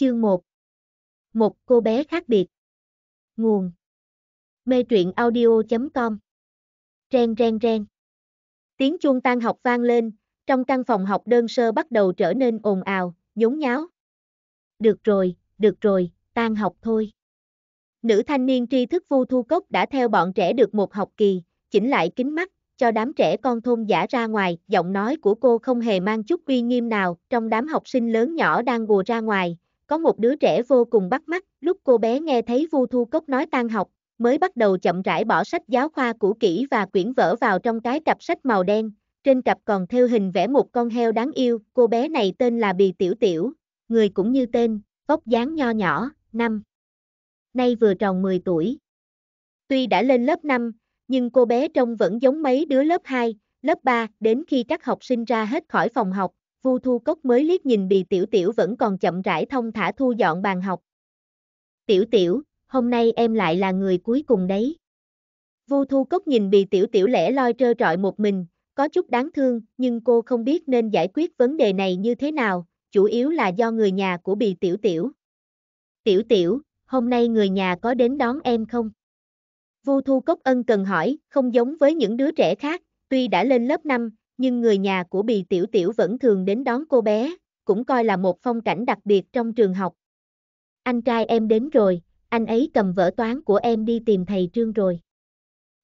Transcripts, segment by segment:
Chương 1 Một cô bé khác biệt Nguồn Mê truyện audio.com Ren ren ren Tiếng chuông tan học vang lên, trong căn phòng học đơn sơ bắt đầu trở nên ồn ào, nhốn nháo. Được rồi, được rồi, tan học thôi. Nữ thanh niên tri thức vu thu cốc đã theo bọn trẻ được một học kỳ, chỉnh lại kính mắt, cho đám trẻ con thôn giả ra ngoài, giọng nói của cô không hề mang chút uy nghiêm nào, trong đám học sinh lớn nhỏ đang gùa ra ngoài, có một đứa trẻ vô cùng bắt mắt, lúc cô bé nghe thấy Vu Thu Cốc nói tan học, mới bắt đầu chậm rãi bỏ sách giáo khoa cũ kỹ và quyển vở vào trong cái cặp sách màu đen, trên cặp còn theo hình vẽ một con heo đáng yêu, cô bé này tên là Bì Tiểu Tiểu, người cũng như tên, vóc dáng nho nhỏ, năm. Nay vừa tròn 10 tuổi. Tuy đã lên lớp 5, nhưng cô bé trông vẫn giống mấy đứa lớp 2, lớp 3, đến khi các học sinh ra hết khỏi phòng học, Vu Thu Cốc mới liếc nhìn Bì Tiểu Tiểu vẫn còn chậm rãi thông thả thu dọn bàn học. Tiểu Tiểu, hôm nay em lại là người cuối cùng đấy. Vu Thu Cốc nhìn Bì Tiểu Tiểu lẻ loi trơ trọi một mình, có chút đáng thương, nhưng cô không biết nên giải quyết vấn đề này như thế nào, chủ yếu là do người nhà của Bì Tiểu Tiểu. Tiểu Tiểu, hôm nay người nhà có đến đón em không? Vu Thu Cốc Ân cần hỏi, không giống với những đứa trẻ khác, tuy đã lên lớp 5, nhưng người nhà của Bì Tiểu Tiểu vẫn thường đến đón cô bé, cũng coi là một phong cảnh đặc biệt trong trường học. Anh trai em đến rồi, anh ấy cầm vở toán của em đi tìm thầy Trương rồi.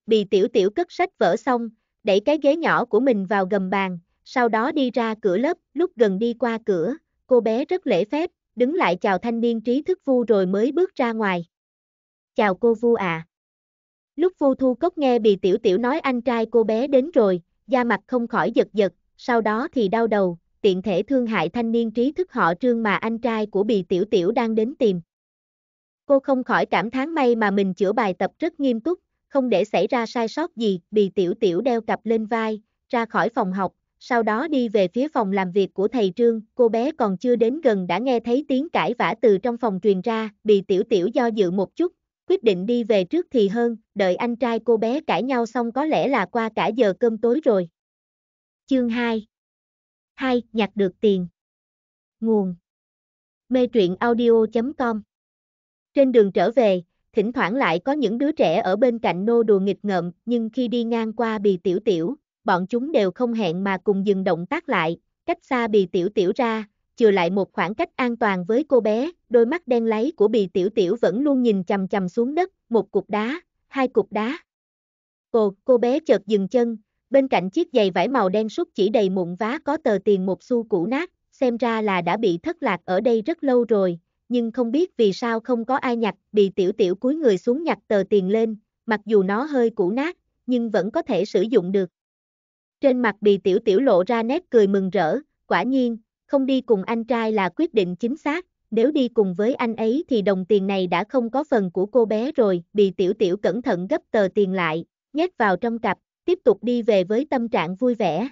Bì Tiểu Tiểu cất sách vở xong, đẩy cái ghế nhỏ của mình vào gầm bàn, sau đó đi ra cửa lớp, lúc gần đi qua cửa, cô bé rất lễ phép, đứng lại chào thanh niên trí thức Vu rồi mới bước ra ngoài. Chào cô Vu ạ. À. Lúc Vu Thu Cốc nghe Bì Tiểu Tiểu nói anh trai cô bé đến rồi, da mặt không khỏi giật giật, sau đó thì đau đầu, tiện thể thương hại thanh niên trí thức họ trương mà anh trai của bì tiểu tiểu đang đến tìm. Cô không khỏi cảm thán may mà mình chữa bài tập rất nghiêm túc, không để xảy ra sai sót gì, bì tiểu tiểu đeo cặp lên vai, ra khỏi phòng học, sau đó đi về phía phòng làm việc của thầy Trương, cô bé còn chưa đến gần đã nghe thấy tiếng cãi vã từ trong phòng truyền ra, bì tiểu tiểu do dự một chút, quyết định đi về trước thì hơn, đợi anh trai cô bé cãi nhau xong có lẽ là qua cả giờ cơm tối rồi. Chương 2 2. Nhặt được tiền Nguồn Mê truyện audio.com Trên đường trở về, thỉnh thoảng lại có những đứa trẻ ở bên cạnh nô đùa nghịch ngợm, nhưng khi đi ngang qua bì tiểu tiểu, bọn chúng đều không hẹn mà cùng dừng động tác lại, cách xa bì tiểu tiểu ra, chừa lại một khoảng cách an toàn với cô bé, đôi mắt đen láy của bì tiểu tiểu vẫn luôn nhìn chầm chầm xuống đất, một cục đá, hai cục đá. Ồ, cô bé chợt dừng chân, bên cạnh chiếc giày vải màu đen súc chỉ đầy mụn vá có tờ tiền một xu cũ nát, xem ra là đã bị thất lạc ở đây rất lâu rồi, nhưng không biết vì sao không có ai nhặt, Bì tiểu tiểu cúi người xuống nhặt tờ tiền lên, mặc dù nó hơi cũ nát, nhưng vẫn có thể sử dụng được. Trên mặt bì tiểu tiểu lộ ra nét cười mừng rỡ, quả nhiên, không đi cùng anh trai là quyết định chính xác, nếu đi cùng với anh ấy thì đồng tiền này đã không có phần của cô bé rồi, bị tiểu tiểu cẩn thận gấp tờ tiền lại, nhét vào trong cặp, tiếp tục đi về với tâm trạng vui vẻ.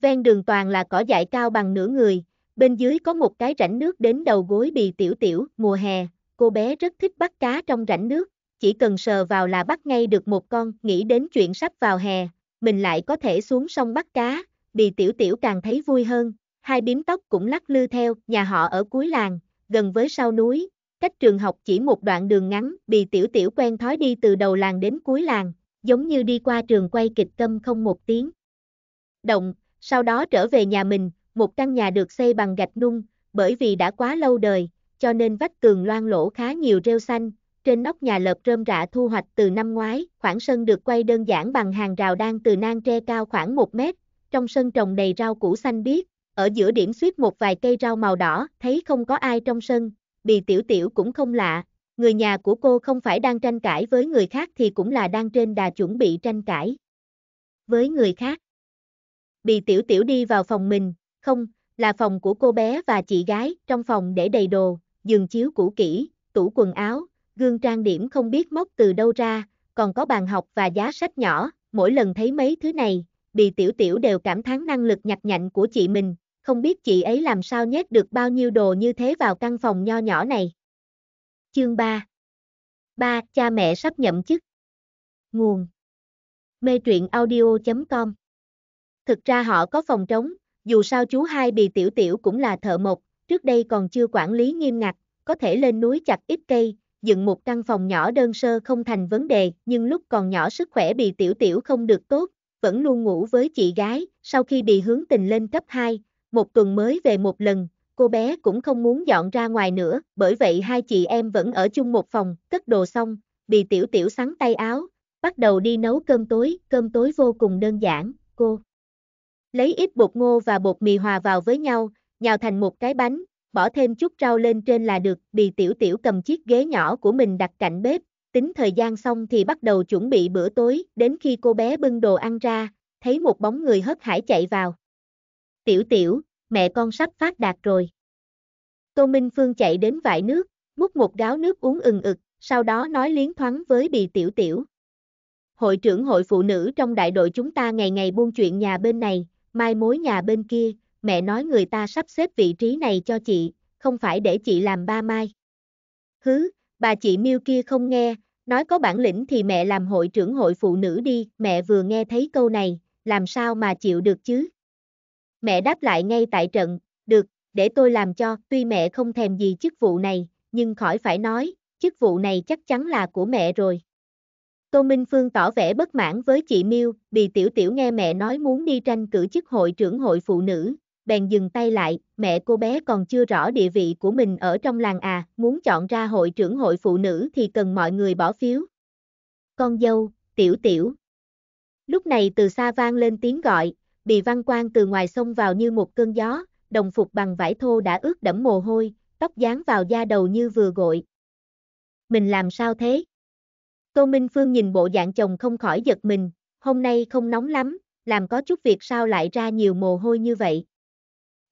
Ven đường toàn là cỏ dại cao bằng nửa người, bên dưới có một cái rãnh nước đến đầu gối bì tiểu tiểu, mùa hè, cô bé rất thích bắt cá trong rãnh nước, chỉ cần sờ vào là bắt ngay được một con, nghĩ đến chuyện sắp vào hè, mình lại có thể xuống sông bắt cá, bì tiểu tiểu càng thấy vui hơn, hai bím tóc cũng lắc lư theo, nhà họ ở cuối làng, gần với sau núi, cách trường học chỉ một đoạn đường ngắn, Bì Tiểu Tiểu quen thói đi từ đầu làng đến cuối làng, giống như đi qua trường quay kịch câm không một tiếng. Động, sau đó trở về nhà mình, một căn nhà được xây bằng gạch nung, bởi vì đã quá lâu đời, cho nên vách tường loang lỗ khá nhiều rêu xanh, trên nóc nhà lợp rơm rạ thu hoạch từ năm ngoái, khoảng sân được quay đơn giản bằng hàng rào đan từ nang tre cao khoảng 1 mét, trong sân trồng đầy rau củ xanh biếc, ở giữa điểm suýt một vài cây rau màu đỏ, thấy không có ai trong sân, bì tiểu tiểu cũng không lạ, người nhà của cô không phải đang tranh cãi với người khác thì cũng là đang trên đà chuẩn bị tranh cãi. Với người khác. Bì tiểu tiểu đi vào phòng mình, không, là phòng của cô bé và chị gái, trong phòng để đầy đồ, giường chiếu cũ kỹ, tủ quần áo, gương trang điểm không biết móc từ đâu ra, còn có bàn học và giá sách nhỏ, mỗi lần thấy mấy thứ này, bì tiểu tiểu đều cảm thán năng lực nhặt nhạnh của chị mình, không biết chị ấy làm sao nhét được bao nhiêu đồ như thế vào căn phòng nho nhỏ này. Chương 3 3. Cha mẹ sắp nhậm chức Nguồn Mê truyện audio.com Thực ra họ có phòng trống, dù sao chú hai bì tiểu tiểu cũng là thợ mộc, trước đây còn chưa quản lý nghiêm ngặt, có thể lên núi chặt ít cây, dựng một căn phòng nhỏ đơn sơ không thành vấn đề, nhưng lúc còn nhỏ sức khỏe bì tiểu tiểu không được tốt, vẫn luôn ngủ với chị gái, sau khi bị hướng tình lên cấp 2, một tuần mới về một lần, cô bé cũng không muốn dọn ra ngoài nữa, bởi vậy hai chị em vẫn ở chung một phòng, cất đồ xong, bị Tiểu Tiểu sắn tay áo, bắt đầu đi nấu cơm tối, cơm tối vô cùng đơn giản, cô lấy ít bột ngô và bột mì hòa vào với nhau, nhào thành một cái bánh, bỏ thêm chút rau lên trên là được, Bị Tiểu Tiểu cầm chiếc ghế nhỏ của mình đặt cạnh bếp, tính thời gian xong thì bắt đầu chuẩn bị bữa tối, đến khi cô bé bưng đồ ăn ra, thấy một bóng người hớt hải chạy vào tiểu tiểu, mẹ con sắp phát đạt rồi. Tô Minh Phương chạy đến vại nước, múc một gáo nước uống ừng ực, sau đó nói liến thoáng với bì tiểu tiểu. Hội trưởng hội phụ nữ trong đại đội chúng ta ngày ngày buôn chuyện nhà bên này, mai mối nhà bên kia, mẹ nói người ta sắp xếp vị trí này cho chị, không phải để chị làm ba mai. Hứ, bà chị miêu kia không nghe, nói có bản lĩnh thì mẹ làm hội trưởng hội phụ nữ đi, mẹ vừa nghe thấy câu này, làm sao mà chịu được chứ? Mẹ đáp lại ngay tại trận, được, để tôi làm cho, tuy mẹ không thèm gì chức vụ này, nhưng khỏi phải nói, chức vụ này chắc chắn là của mẹ rồi. Tô Minh Phương tỏ vẻ bất mãn với chị Miêu, bị Tiểu Tiểu nghe mẹ nói muốn đi tranh cử chức hội trưởng hội phụ nữ, bèn dừng tay lại, mẹ cô bé còn chưa rõ địa vị của mình ở trong làng à, muốn chọn ra hội trưởng hội phụ nữ thì cần mọi người bỏ phiếu. Con dâu, Tiểu Tiểu. Lúc này từ xa vang lên tiếng gọi, bị văn Quan từ ngoài sông vào như một cơn gió, đồng phục bằng vải thô đã ướt đẫm mồ hôi, tóc dán vào da đầu như vừa gội. Mình làm sao thế? Tô Minh Phương nhìn bộ dạng chồng không khỏi giật mình, hôm nay không nóng lắm, làm có chút việc sao lại ra nhiều mồ hôi như vậy.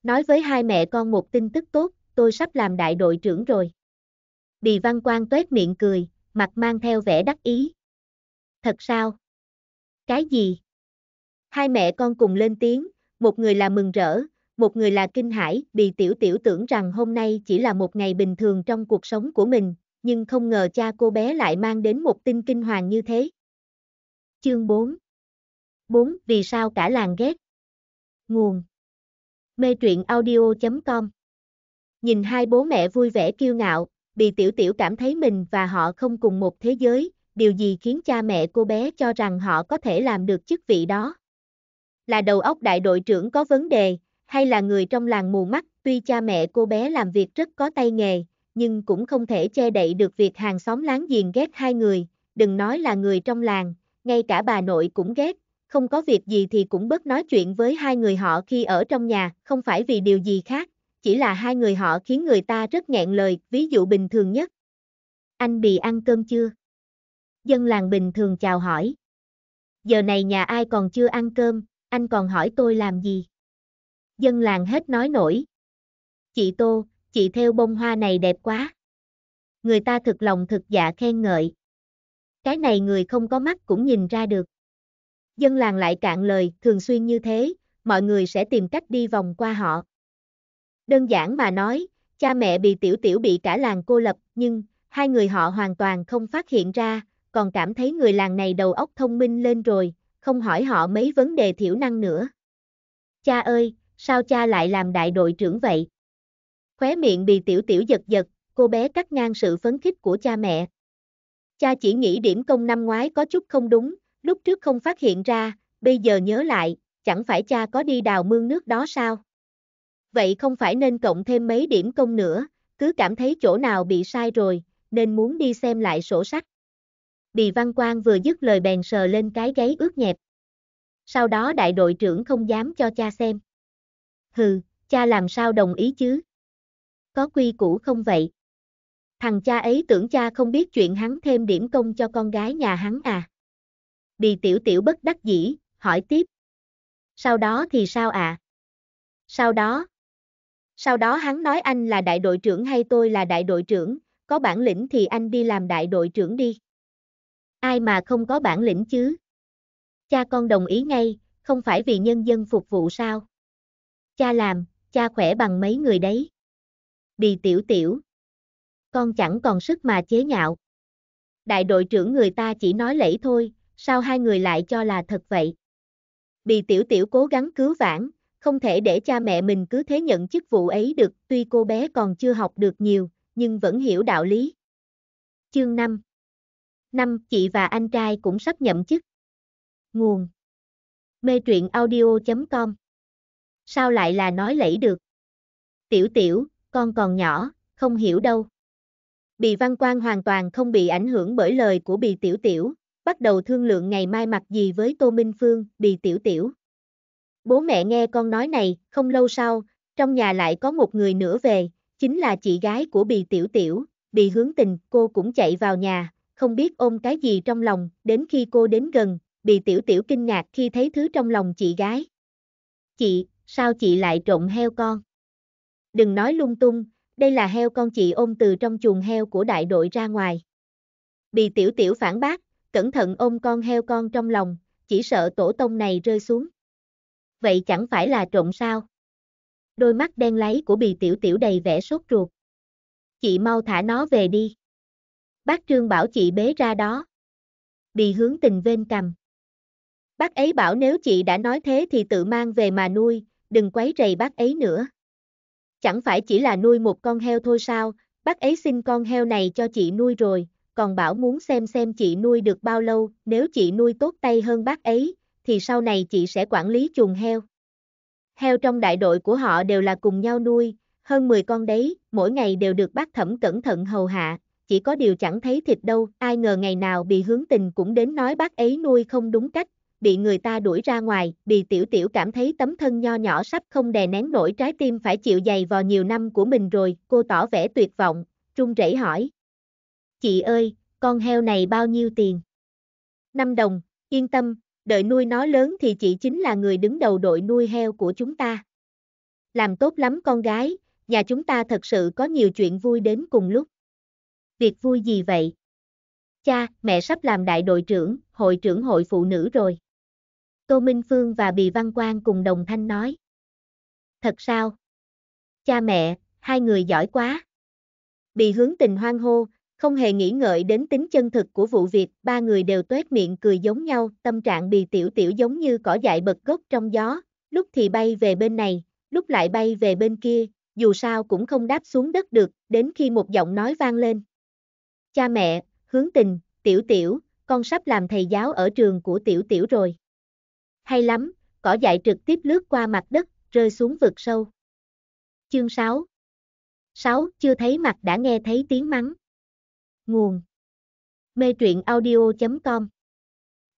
Nói với hai mẹ con một tin tức tốt, tôi sắp làm đại đội trưởng rồi. Bì Văn Quang tuét miệng cười, mặt mang theo vẻ đắc ý. Thật sao? Cái gì? Hai mẹ con cùng lên tiếng, một người là mừng rỡ, một người là kinh hãi vì tiểu tiểu tưởng rằng hôm nay chỉ là một ngày bình thường trong cuộc sống của mình, nhưng không ngờ cha cô bé lại mang đến một tin kinh hoàng như thế. Chương 4 4. Vì sao cả làng ghét? Nguồn Mê truyện audio.com Nhìn hai bố mẹ vui vẻ kiêu ngạo, vì tiểu tiểu cảm thấy mình và họ không cùng một thế giới, điều gì khiến cha mẹ cô bé cho rằng họ có thể làm được chức vị đó là đầu óc đại đội trưởng có vấn đề, hay là người trong làng mù mắt, tuy cha mẹ cô bé làm việc rất có tay nghề, nhưng cũng không thể che đậy được việc hàng xóm láng giềng ghét hai người, đừng nói là người trong làng, ngay cả bà nội cũng ghét, không có việc gì thì cũng bớt nói chuyện với hai người họ khi ở trong nhà, không phải vì điều gì khác, chỉ là hai người họ khiến người ta rất nghẹn lời, ví dụ bình thường nhất. Anh bị ăn cơm chưa? Dân làng bình thường chào hỏi. Giờ này nhà ai còn chưa ăn cơm, anh còn hỏi tôi làm gì? Dân làng hết nói nổi. Chị Tô, chị theo bông hoa này đẹp quá. Người ta thực lòng thực dạ khen ngợi. Cái này người không có mắt cũng nhìn ra được. Dân làng lại cạn lời, thường xuyên như thế, mọi người sẽ tìm cách đi vòng qua họ. Đơn giản mà nói, cha mẹ bị tiểu tiểu bị cả làng cô lập, nhưng, hai người họ hoàn toàn không phát hiện ra, còn cảm thấy người làng này đầu óc thông minh lên rồi, không hỏi họ mấy vấn đề thiểu năng nữa. Cha ơi, sao cha lại làm đại đội trưởng vậy? Khóe miệng bị tiểu tiểu giật giật, cô bé cắt ngang sự phấn khích của cha mẹ. Cha chỉ nghĩ điểm công năm ngoái có chút không đúng, lúc trước không phát hiện ra, bây giờ nhớ lại, chẳng phải cha có đi đào mương nước đó sao? Vậy không phải nên cộng thêm mấy điểm công nữa, cứ cảm thấy chỗ nào bị sai rồi, nên muốn đi xem lại sổ sách. Bì Văn Quang vừa dứt lời bèn sờ lên cái gáy ướt nhẹp. Sau đó đại đội trưởng không dám cho cha xem. Hừ, cha làm sao đồng ý chứ? Có quy củ không vậy? Thằng cha ấy tưởng cha không biết chuyện hắn thêm điểm công cho con gái nhà hắn à? Bì tiểu tiểu bất đắc dĩ, hỏi tiếp. Sau đó thì sao ạ? À? Sau đó? Sau đó hắn nói anh là đại đội trưởng hay tôi là đại đội trưởng, có bản lĩnh thì anh đi làm đại đội trưởng đi ai mà không có bản lĩnh chứ? Cha con đồng ý ngay, không phải vì nhân dân phục vụ sao? Cha làm, cha khỏe bằng mấy người đấy. Bì tiểu tiểu. Con chẳng còn sức mà chế nhạo. Đại đội trưởng người ta chỉ nói lẫy thôi, sao hai người lại cho là thật vậy? Bì tiểu tiểu cố gắng cứu vãn, không thể để cha mẹ mình cứ thế nhận chức vụ ấy được, tuy cô bé còn chưa học được nhiều, nhưng vẫn hiểu đạo lý. Chương 5 Năm, chị và anh trai cũng sắp nhậm chức. Nguồn Mê truyện audio.com Sao lại là nói lẫy được? Tiểu tiểu, con còn nhỏ, không hiểu đâu. Bì Văn Quang hoàn toàn không bị ảnh hưởng bởi lời của Bì Tiểu Tiểu, bắt đầu thương lượng ngày mai mặc gì với Tô Minh Phương, Bì Tiểu Tiểu. Bố mẹ nghe con nói này, không lâu sau, trong nhà lại có một người nữa về, chính là chị gái của Bì Tiểu Tiểu, Bì Hướng Tình, cô cũng chạy vào nhà, không biết ôm cái gì trong lòng, đến khi cô đến gần, bị tiểu tiểu kinh ngạc khi thấy thứ trong lòng chị gái. Chị, sao chị lại trộn heo con? Đừng nói lung tung, đây là heo con chị ôm từ trong chuồng heo của đại đội ra ngoài. Bị tiểu tiểu phản bác, cẩn thận ôm con heo con trong lòng, chỉ sợ tổ tông này rơi xuống. Vậy chẳng phải là trộn sao? Đôi mắt đen láy của bì tiểu tiểu đầy vẻ sốt ruột. Chị mau thả nó về đi. Bác Trương bảo chị bế ra đó. bị hướng tình vên cầm. Bác ấy bảo nếu chị đã nói thế thì tự mang về mà nuôi, đừng quấy rầy bác ấy nữa. Chẳng phải chỉ là nuôi một con heo thôi sao, bác ấy xin con heo này cho chị nuôi rồi, còn bảo muốn xem xem chị nuôi được bao lâu, nếu chị nuôi tốt tay hơn bác ấy, thì sau này chị sẽ quản lý chuồng heo. Heo trong đại đội của họ đều là cùng nhau nuôi, hơn 10 con đấy, mỗi ngày đều được bác thẩm cẩn thận hầu hạ, chỉ có điều chẳng thấy thịt đâu, ai ngờ ngày nào bị hướng tình cũng đến nói bác ấy nuôi không đúng cách, bị người ta đuổi ra ngoài, bị tiểu tiểu cảm thấy tấm thân nho nhỏ sắp không đè nén nổi trái tim phải chịu dày vò nhiều năm của mình rồi, cô tỏ vẻ tuyệt vọng, Trung rẩy hỏi. Chị ơi, con heo này bao nhiêu tiền? 5 đồng, yên tâm, đợi nuôi nó lớn thì chị chính là người đứng đầu đội nuôi heo của chúng ta. Làm tốt lắm con gái, nhà chúng ta thật sự có nhiều chuyện vui đến cùng lúc việc vui gì vậy? Cha, mẹ sắp làm đại đội trưởng, hội trưởng hội phụ nữ rồi. Tô Minh Phương và Bì Văn Quang cùng đồng thanh nói. Thật sao? Cha mẹ, hai người giỏi quá. Bì hướng tình hoang hô, không hề nghĩ ngợi đến tính chân thực của vụ việc, ba người đều tuét miệng cười giống nhau, tâm trạng bì tiểu tiểu giống như cỏ dại bật gốc trong gió, lúc thì bay về bên này, lúc lại bay về bên kia, dù sao cũng không đáp xuống đất được, đến khi một giọng nói vang lên cha mẹ, hướng tình, tiểu tiểu, con sắp làm thầy giáo ở trường của tiểu tiểu rồi. Hay lắm, cỏ dại trực tiếp lướt qua mặt đất, rơi xuống vực sâu. Chương 6 6. Chưa thấy mặt đã nghe thấy tiếng mắng. Nguồn Mê truyện audio.com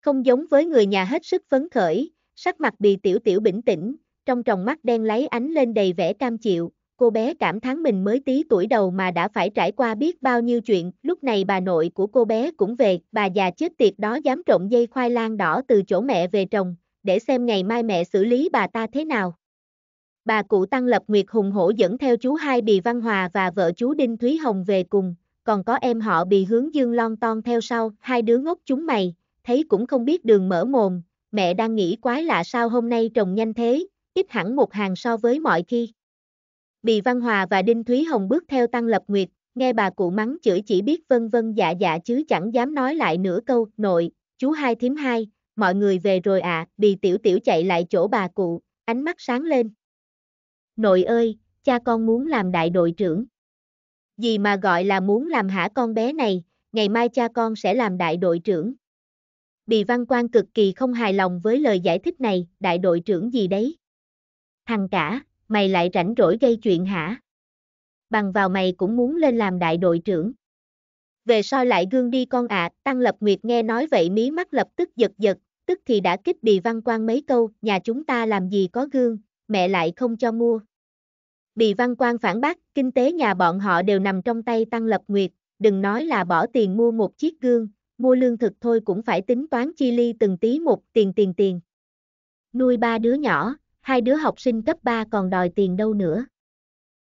Không giống với người nhà hết sức phấn khởi, sắc mặt bì tiểu tiểu bình tĩnh, trong tròng mắt đen lấy ánh lên đầy vẻ cam chịu, cô bé cảm thán mình mới tí tuổi đầu mà đã phải trải qua biết bao nhiêu chuyện, lúc này bà nội của cô bé cũng về, bà già chết tiệt đó dám trộn dây khoai lang đỏ từ chỗ mẹ về trồng, để xem ngày mai mẹ xử lý bà ta thế nào. Bà cụ Tăng Lập Nguyệt Hùng hổ dẫn theo chú hai Bì Văn Hòa và vợ chú Đinh Thúy Hồng về cùng, còn có em họ Bì Hướng Dương lon ton theo sau, hai đứa ngốc chúng mày, thấy cũng không biết đường mở mồm, mẹ đang nghĩ quái lạ sao hôm nay trồng nhanh thế, ít hẳn một hàng so với mọi khi. Bì Văn Hòa và Đinh Thúy Hồng bước theo Tăng Lập Nguyệt, nghe bà cụ mắng chửi chỉ biết vân vân dạ dạ chứ chẳng dám nói lại nửa câu, nội, chú hai thím hai, mọi người về rồi ạ, à, bì tiểu tiểu chạy lại chỗ bà cụ, ánh mắt sáng lên. Nội ơi, cha con muốn làm đại đội trưởng. Gì mà gọi là muốn làm hả con bé này, ngày mai cha con sẽ làm đại đội trưởng. Bì Văn Quang cực kỳ không hài lòng với lời giải thích này, đại đội trưởng gì đấy. Thằng cả, mày lại rảnh rỗi gây chuyện hả? Bằng vào mày cũng muốn lên làm đại đội trưởng. Về soi lại gương đi con ạ, à, Tăng Lập Nguyệt nghe nói vậy mí mắt lập tức giật giật, tức thì đã kích bì văn quan mấy câu, nhà chúng ta làm gì có gương, mẹ lại không cho mua. Bì văn quan phản bác, kinh tế nhà bọn họ đều nằm trong tay Tăng Lập Nguyệt, đừng nói là bỏ tiền mua một chiếc gương, mua lương thực thôi cũng phải tính toán chi ly từng tí một tiền tiền tiền. Nuôi ba đứa nhỏ, hai đứa học sinh cấp 3 còn đòi tiền đâu nữa.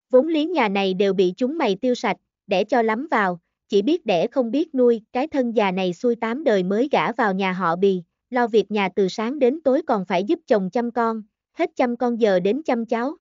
Vốn liếng nhà này đều bị chúng mày tiêu sạch, để cho lắm vào, chỉ biết đẻ không biết nuôi, cái thân già này xuôi tám đời mới gả vào nhà họ bì, lo việc nhà từ sáng đến tối còn phải giúp chồng chăm con, hết chăm con giờ đến chăm cháu.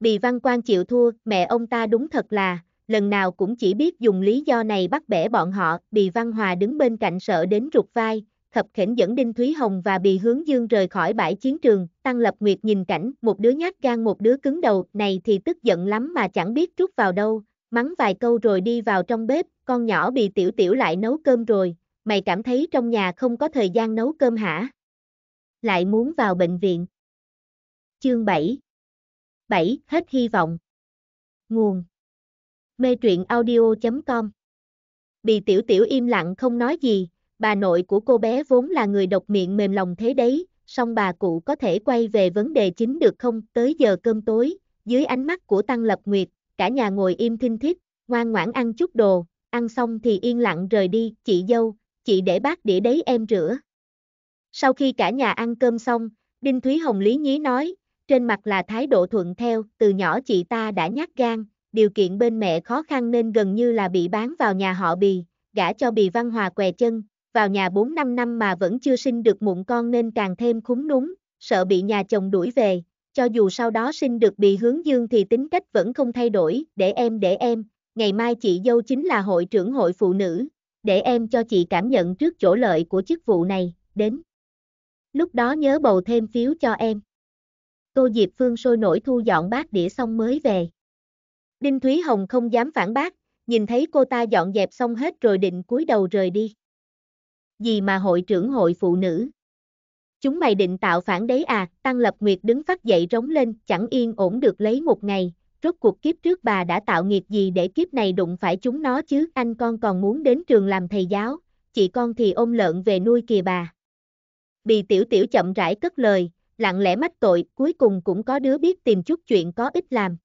Bì văn quan chịu thua, mẹ ông ta đúng thật là, lần nào cũng chỉ biết dùng lý do này bắt bẻ bọn họ, bì văn hòa đứng bên cạnh sợ đến rụt vai, khập khển dẫn Đinh Thúy Hồng và Bì Hướng Dương rời khỏi bãi chiến trường, Tăng Lập Nguyệt nhìn cảnh, một đứa nhát gan một đứa cứng đầu, này thì tức giận lắm mà chẳng biết trút vào đâu, mắng vài câu rồi đi vào trong bếp, con nhỏ bị Tiểu Tiểu lại nấu cơm rồi, mày cảm thấy trong nhà không có thời gian nấu cơm hả? Lại muốn vào bệnh viện. Chương 7 7. Hết hy vọng Nguồn Mê truyện audio.com Bì Tiểu Tiểu im lặng không nói gì, bà nội của cô bé vốn là người độc miệng mềm lòng thế đấy, song bà cụ có thể quay về vấn đề chính được không? Tới giờ cơm tối, dưới ánh mắt của Tăng Lập Nguyệt, cả nhà ngồi im thinh thích, ngoan ngoãn ăn chút đồ, ăn xong thì yên lặng rời đi, chị dâu, chị để bát đĩa đấy em rửa. Sau khi cả nhà ăn cơm xong, Đinh Thúy Hồng lý nhí nói, trên mặt là thái độ thuận theo, từ nhỏ chị ta đã nhát gan, điều kiện bên mẹ khó khăn nên gần như là bị bán vào nhà họ bì, gả cho bì văn hòa què chân, vào nhà 4 năm năm mà vẫn chưa sinh được mụn con nên càng thêm khúng núng, sợ bị nhà chồng đuổi về, cho dù sau đó sinh được bị hướng dương thì tính cách vẫn không thay đổi, để em để em, ngày mai chị dâu chính là hội trưởng hội phụ nữ, để em cho chị cảm nhận trước chỗ lợi của chức vụ này, đến. Lúc đó nhớ bầu thêm phiếu cho em. Cô Diệp Phương sôi nổi thu dọn bát đĩa xong mới về. Đinh Thúy Hồng không dám phản bác, nhìn thấy cô ta dọn dẹp xong hết rồi định cúi đầu rời đi gì mà hội trưởng hội phụ nữ. Chúng mày định tạo phản đấy à, Tăng Lập Nguyệt đứng phát dậy rống lên, chẳng yên ổn được lấy một ngày, rốt cuộc kiếp trước bà đã tạo nghiệp gì để kiếp này đụng phải chúng nó chứ, anh con còn muốn đến trường làm thầy giáo, chị con thì ôm lợn về nuôi kìa bà. Bì tiểu tiểu chậm rãi cất lời, lặng lẽ mách tội, cuối cùng cũng có đứa biết tìm chút chuyện có ích làm.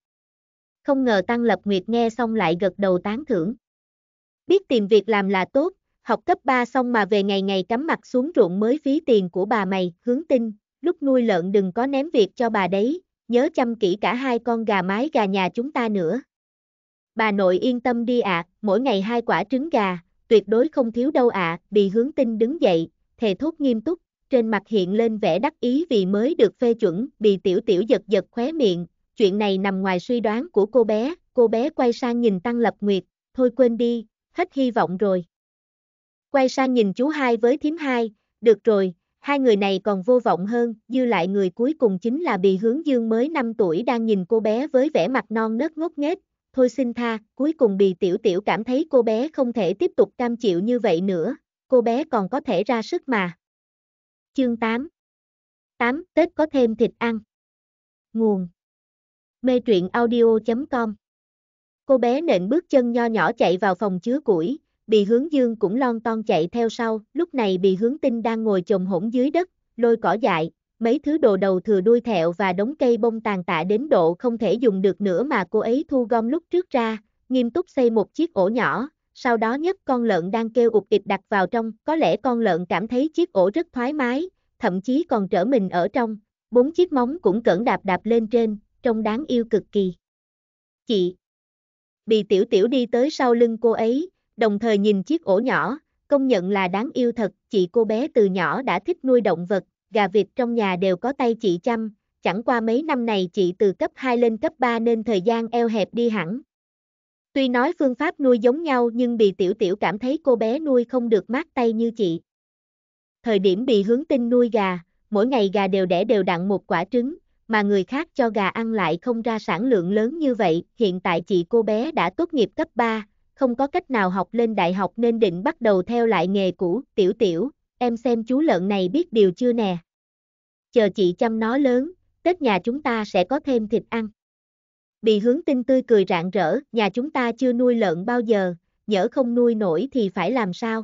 Không ngờ Tăng Lập Nguyệt nghe xong lại gật đầu tán thưởng. Biết tìm việc làm là tốt, học cấp 3 xong mà về ngày ngày cắm mặt xuống ruộng mới phí tiền của bà mày, hướng tinh, lúc nuôi lợn đừng có ném việc cho bà đấy, nhớ chăm kỹ cả hai con gà mái gà nhà chúng ta nữa. Bà nội yên tâm đi ạ, à, mỗi ngày hai quả trứng gà, tuyệt đối không thiếu đâu ạ, à, bị hướng tinh đứng dậy, thề thốt nghiêm túc, trên mặt hiện lên vẻ đắc ý vì mới được phê chuẩn, bị tiểu tiểu giật giật khóe miệng, chuyện này nằm ngoài suy đoán của cô bé, cô bé quay sang nhìn Tăng Lập Nguyệt, thôi quên đi, hết hy vọng rồi quay sang nhìn chú hai với thím hai, được rồi, hai người này còn vô vọng hơn, dư lại người cuối cùng chính là bì hướng dương mới 5 tuổi đang nhìn cô bé với vẻ mặt non nớt ngốc nghếch, thôi xin tha, cuối cùng bì tiểu tiểu cảm thấy cô bé không thể tiếp tục cam chịu như vậy nữa, cô bé còn có thể ra sức mà. Chương 8 8. Tết có thêm thịt ăn Nguồn Mê truyện audio.com Cô bé nện bước chân nho nhỏ chạy vào phòng chứa củi, Bì hướng dương cũng lon ton chạy theo sau, lúc này bì hướng tinh đang ngồi chồng hỗn dưới đất, lôi cỏ dại, mấy thứ đồ đầu thừa đuôi thẹo và đống cây bông tàn tạ đến độ không thể dùng được nữa mà cô ấy thu gom lúc trước ra, nghiêm túc xây một chiếc ổ nhỏ, sau đó nhấc con lợn đang kêu ụt ịt đặt vào trong, có lẽ con lợn cảm thấy chiếc ổ rất thoải mái, thậm chí còn trở mình ở trong, bốn chiếc móng cũng cẩn đạp đạp lên trên, trông đáng yêu cực kỳ. Chị Bì tiểu tiểu đi tới sau lưng cô ấy, đồng thời nhìn chiếc ổ nhỏ, công nhận là đáng yêu thật, chị cô bé từ nhỏ đã thích nuôi động vật, gà vịt trong nhà đều có tay chị chăm, chẳng qua mấy năm này chị từ cấp 2 lên cấp 3 nên thời gian eo hẹp đi hẳn. Tuy nói phương pháp nuôi giống nhau nhưng bị Tiểu Tiểu cảm thấy cô bé nuôi không được mát tay như chị. Thời điểm bị hướng tinh nuôi gà, mỗi ngày gà đều đẻ đều đặn một quả trứng, mà người khác cho gà ăn lại không ra sản lượng lớn như vậy. Hiện tại chị cô bé đã tốt nghiệp cấp 3, không có cách nào học lên đại học nên định bắt đầu theo lại nghề cũ, tiểu tiểu, em xem chú lợn này biết điều chưa nè. Chờ chị chăm nó lớn, Tết nhà chúng ta sẽ có thêm thịt ăn. Bị hướng tinh tươi cười rạng rỡ, nhà chúng ta chưa nuôi lợn bao giờ, nhỡ không nuôi nổi thì phải làm sao?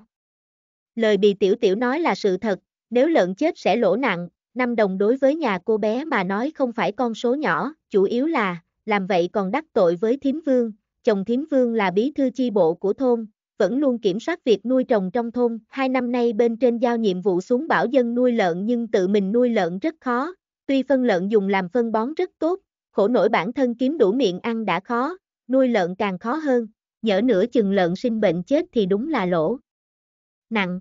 Lời bì tiểu tiểu nói là sự thật, nếu lợn chết sẽ lỗ nặng, 5 đồng đối với nhà cô bé mà nói không phải con số nhỏ, chủ yếu là, làm vậy còn đắc tội với thím vương, chồng thiếm vương là bí thư chi bộ của thôn, vẫn luôn kiểm soát việc nuôi trồng trong thôn. Hai năm nay bên trên giao nhiệm vụ xuống bảo dân nuôi lợn nhưng tự mình nuôi lợn rất khó, tuy phân lợn dùng làm phân bón rất tốt, khổ nổi bản thân kiếm đủ miệng ăn đã khó, nuôi lợn càng khó hơn, nhỡ nửa chừng lợn sinh bệnh chết thì đúng là lỗ. Nặng.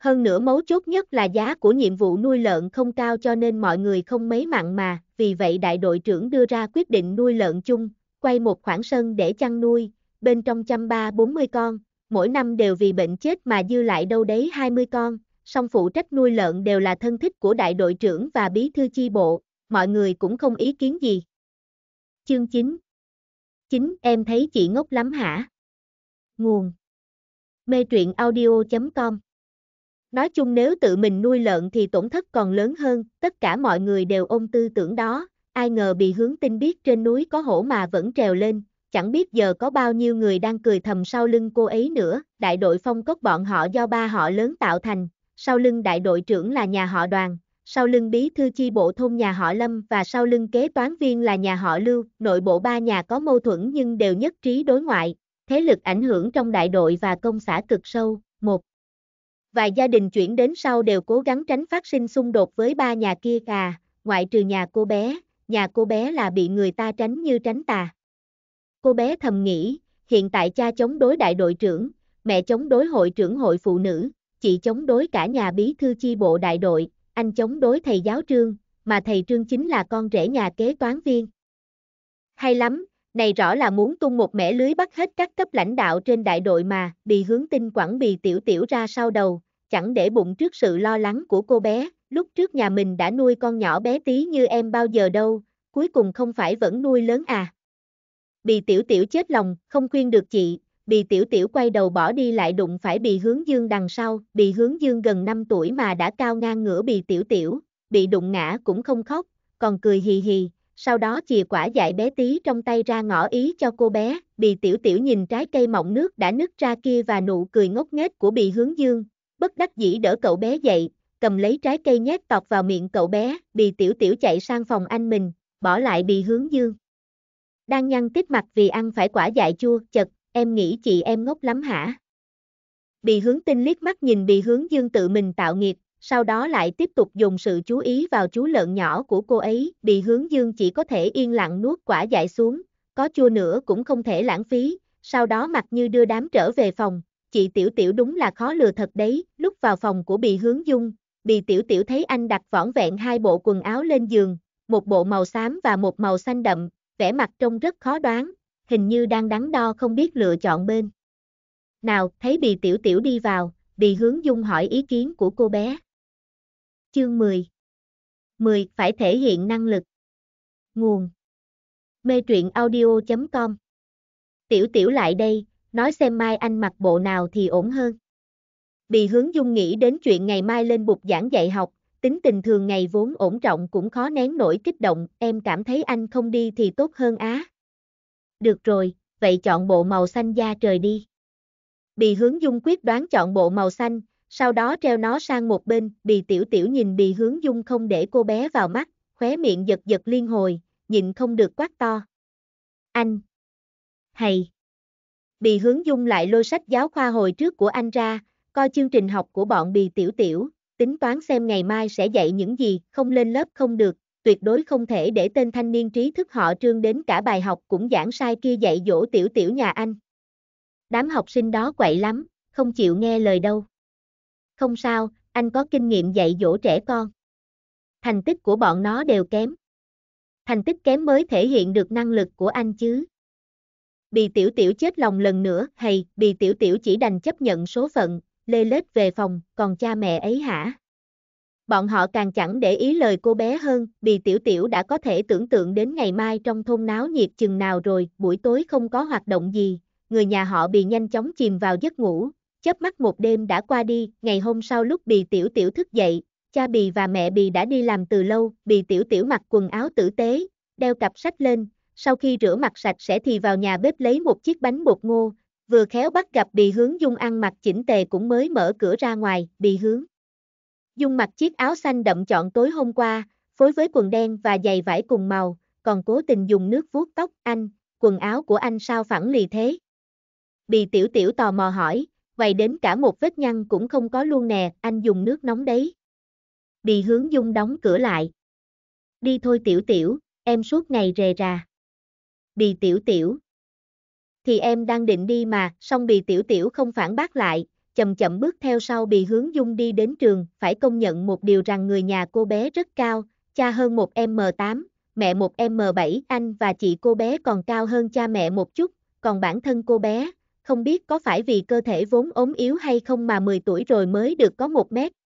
Hơn nữa mấu chốt nhất là giá của nhiệm vụ nuôi lợn không cao cho nên mọi người không mấy mặn mà, vì vậy đại đội trưởng đưa ra quyết định nuôi lợn chung, quay một khoảng sân để chăn nuôi, bên trong chăm ba 40 con, mỗi năm đều vì bệnh chết mà dư lại đâu đấy 20 con, song phụ trách nuôi lợn đều là thân thích của đại đội trưởng và bí thư chi bộ, mọi người cũng không ý kiến gì. Chương 9 9. Em thấy chị ngốc lắm hả? Nguồn Mê truyện audio.com Nói chung nếu tự mình nuôi lợn thì tổn thất còn lớn hơn, tất cả mọi người đều ôm tư tưởng đó, ai ngờ bị hướng tinh biết trên núi có hổ mà vẫn trèo lên, chẳng biết giờ có bao nhiêu người đang cười thầm sau lưng cô ấy nữa, đại đội phong cốc bọn họ do ba họ lớn tạo thành, sau lưng đại đội trưởng là nhà họ đoàn, sau lưng bí thư chi bộ thôn nhà họ Lâm và sau lưng kế toán viên là nhà họ Lưu, nội bộ ba nhà có mâu thuẫn nhưng đều nhất trí đối ngoại, thế lực ảnh hưởng trong đại đội và công xã cực sâu, một vài gia đình chuyển đến sau đều cố gắng tránh phát sinh xung đột với ba nhà kia à, ngoại trừ nhà cô bé, nhà cô bé là bị người ta tránh như tránh tà. Cô bé thầm nghĩ, hiện tại cha chống đối đại đội trưởng, mẹ chống đối hội trưởng hội phụ nữ, chị chống đối cả nhà bí thư chi bộ đại đội, anh chống đối thầy giáo trương, mà thầy trương chính là con rể nhà kế toán viên. Hay lắm, này rõ là muốn tung một mẻ lưới bắt hết các cấp lãnh đạo trên đại đội mà, bị hướng tin quảng bì tiểu tiểu ra sau đầu, chẳng để bụng trước sự lo lắng của cô bé, lúc trước nhà mình đã nuôi con nhỏ bé tí như em bao giờ đâu, cuối cùng không phải vẫn nuôi lớn à. Bì tiểu tiểu chết lòng, không khuyên được chị, bì tiểu tiểu quay đầu bỏ đi lại đụng phải bì hướng dương đằng sau, bì hướng dương gần 5 tuổi mà đã cao ngang ngửa bì tiểu tiểu, bị đụng ngã cũng không khóc, còn cười hì hì, sau đó chìa quả dại bé tí trong tay ra ngỏ ý cho cô bé, bì tiểu tiểu nhìn trái cây mọng nước đã nứt ra kia và nụ cười ngốc nghếch của bì hướng dương, bất đắc dĩ đỡ cậu bé dậy, cầm lấy trái cây nhét tọt vào miệng cậu bé, bì tiểu tiểu chạy sang phòng anh mình, bỏ lại bì hướng dương. Đang nhăn tít mặt vì ăn phải quả dại chua, chật, em nghĩ chị em ngốc lắm hả? Bì hướng tinh liếc mắt nhìn bì hướng dương tự mình tạo nghiệp, sau đó lại tiếp tục dùng sự chú ý vào chú lợn nhỏ của cô ấy, bì hướng dương chỉ có thể yên lặng nuốt quả dại xuống, có chua nữa cũng không thể lãng phí, sau đó mặc như đưa đám trở về phòng, chị Tiểu Tiểu đúng là khó lừa thật đấy, lúc vào phòng của bì hướng dung, bì tiểu tiểu thấy anh đặt võn vẹn hai bộ quần áo lên giường, một bộ màu xám và một màu xanh đậm, vẻ mặt trông rất khó đoán, hình như đang đắn đo không biết lựa chọn bên. Nào, thấy bì tiểu tiểu đi vào, bì hướng dung hỏi ý kiến của cô bé. Chương 10 10. Phải thể hiện năng lực Nguồn Mê truyện audio.com Tiểu tiểu lại đây, nói xem mai anh mặc bộ nào thì ổn hơn. Bị hướng dung nghĩ đến chuyện ngày mai lên bục giảng dạy học, tính tình thường ngày vốn ổn trọng cũng khó nén nổi kích động, em cảm thấy anh không đi thì tốt hơn á. Được rồi, vậy chọn bộ màu xanh da trời đi. Bì hướng dung quyết đoán chọn bộ màu xanh, sau đó treo nó sang một bên, bì tiểu tiểu nhìn bì hướng dung không để cô bé vào mắt, khóe miệng giật giật liên hồi, nhịn không được quát to. Anh! Hay! Bì hướng dung lại lôi sách giáo khoa hồi trước của anh ra, coi chương trình học của bọn bì tiểu tiểu, tính toán xem ngày mai sẽ dạy những gì, không lên lớp không được, tuyệt đối không thể để tên thanh niên trí thức họ trương đến cả bài học cũng giảng sai kia dạy dỗ tiểu tiểu nhà anh. Đám học sinh đó quậy lắm, không chịu nghe lời đâu. Không sao, anh có kinh nghiệm dạy dỗ trẻ con. Thành tích của bọn nó đều kém. Thành tích kém mới thể hiện được năng lực của anh chứ. Bì tiểu tiểu chết lòng lần nữa, hay, bì tiểu tiểu chỉ đành chấp nhận số phận, lê lết về phòng, còn cha mẹ ấy hả? Bọn họ càng chẳng để ý lời cô bé hơn, vì tiểu tiểu đã có thể tưởng tượng đến ngày mai trong thôn náo nhiệt chừng nào rồi, buổi tối không có hoạt động gì, người nhà họ bị nhanh chóng chìm vào giấc ngủ, chớp mắt một đêm đã qua đi, ngày hôm sau lúc bì tiểu tiểu thức dậy, cha bì và mẹ bì đã đi làm từ lâu, bì tiểu tiểu mặc quần áo tử tế, đeo cặp sách lên, sau khi rửa mặt sạch sẽ thì vào nhà bếp lấy một chiếc bánh bột ngô, vừa khéo bắt gặp bì hướng dung ăn mặc chỉnh tề cũng mới mở cửa ra ngoài, bì hướng. Dung mặc chiếc áo xanh đậm chọn tối hôm qua, phối với quần đen và giày vải cùng màu, còn cố tình dùng nước vuốt tóc anh, quần áo của anh sao phẳng lì thế. Bì tiểu tiểu tò mò hỏi, vậy đến cả một vết nhăn cũng không có luôn nè, anh dùng nước nóng đấy. Bì hướng dung đóng cửa lại. Đi thôi tiểu tiểu, em suốt ngày rề ra. Bì tiểu tiểu, thì em đang định đi mà, song bì tiểu tiểu không phản bác lại, chậm chậm bước theo sau bì hướng dung đi đến trường, phải công nhận một điều rằng người nhà cô bé rất cao, cha hơn một M8, mẹ một M7, anh và chị cô bé còn cao hơn cha mẹ một chút, còn bản thân cô bé, không biết có phải vì cơ thể vốn ốm yếu hay không mà 10 tuổi rồi mới được có một mét